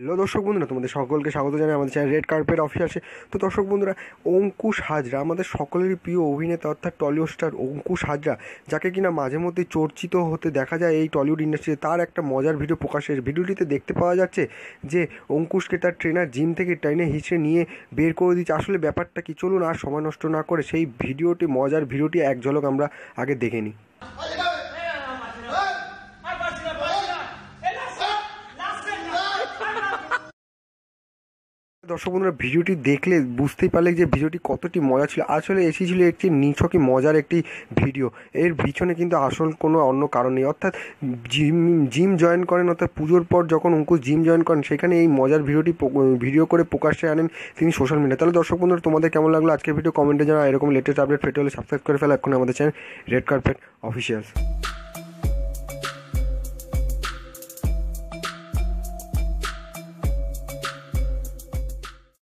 hello দর্শক বন্ধুরা তোমাদের সকলকে স্বাগত জানাই আমাদের চ্যানেল রেড কার্পেট অফিসে তো দর্শক বন্ধুরা অঙ্কুশ হাজরা আমাদের সকলেরই প্রিয় অভিনেতা অর্থাৎ টলিউড স্টার অঙ্কুশ হাজরা যাকে কিনা মাঝে মধ্যে চর্চিত হতে দেখা যায় এই টলিউড ইন্ডাস্ট্রিতে তার একটা মজার ভিডিও প্রকাশের ভিডিওটিতে দেখতে পাওয়া যাচ্ছে যে অঙ্কুশকে তার ট্রেনার জিম থেকে ট্রেনে হিঁচড়ে নিয়ে বের করে দিচ্ছে আসলে ব্যাপারটা কি চলুন আর সময় নষ্ট না করে সেই ভিডিওটি মজার ভিডিওটি এক ঝলক আমরা আগে দেখে নিই দর্শক বন্ধুরা ভিডিওটি দেখলে বুঝতেই পারলে যে ভিডিওটি কতটি মজা ছিল আসলে এসি ছিল একটি নিছকই মজার একটি ভিডিও এর পিছনে কিন্তু আসল কোনো অন্য কারণ নেই অর্থাৎ জিম জিম জয়েন করেন অর্থাৎ পুজোর পর যখন অঙ্কুশ জিম জয়েন করেন সেখানে এই মজার ভিডিওটি ভিডিও করে প্রকাশ্যে আনেন তিনি সোশ্যাল মিডিয়া তাহলে দর্শক বন্ধুরা তোমাদের কেমন লাগলো আজকের ভিডিও কমেন্টে জানা এরকম লেটেস্ট আপডেট ফেটে হলে সাবস্ক্রাইব করে ফেলা এখন আমাদের চ্যানেল রেড কার্পেট অফিসিয়ালস